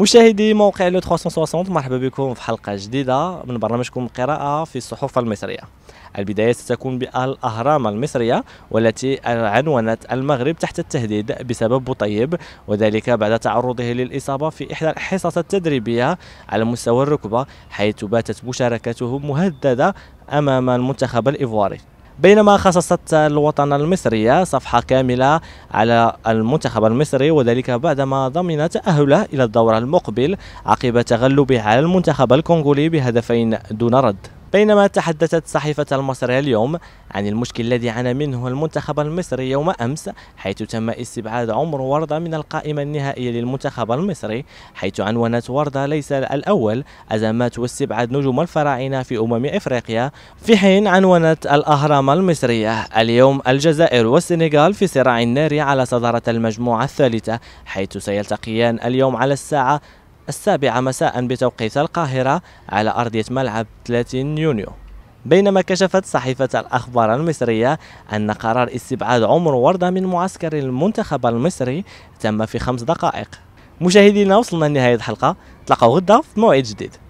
مشاهدي موقع لو 360 مرحبا بكم في حلقة جديدة من برنامجكم قراءة في الصحف المصرية البداية ستكون بالأهرام المصرية والتي عنونت المغرب تحت التهديد بسبب بوطيب وذلك بعد تعرضه للإصابة في إحدى الحصص التدريبية على مستوى الركبة حيث باتت مشاركته مهددة أمام المنتخب الإيفواري بينما خصصت الوطن المصرية صفحة كاملة على المنتخب المصري وذلك بعدما ضمن تأهله إلى الدور المقبل عقب تغلبه على المنتخب الكونغولي بهدفين دون رد بينما تحدثت صحيفة المصرية اليوم عن المشكل الذي عانى منه المنتخب المصري يوم أمس حيث تم استبعاد عمر وردة من القائمة النهائية للمنتخب المصري حيث عنونت وردة ليس الأول أزمات واستبعاد نجوم الفراعنة في أمم إفريقيا في حين عنونت الأهرام المصرية اليوم الجزائر والسنغال في صراع ناري على صدارة المجموعة الثالثة حيث سيلتقيان اليوم على الساعة السابعة مساء بتوقيت القاهرة على أرضية ملعب 30 يونيو بينما كشفت صحيفة الأخبار المصرية أن قرار استبعاد عمر وردة من معسكر المنتخب المصري تم في خمس دقائق مشاهدينا وصلنا لنهاية الحلقة تلقوا غدا في موعد جديد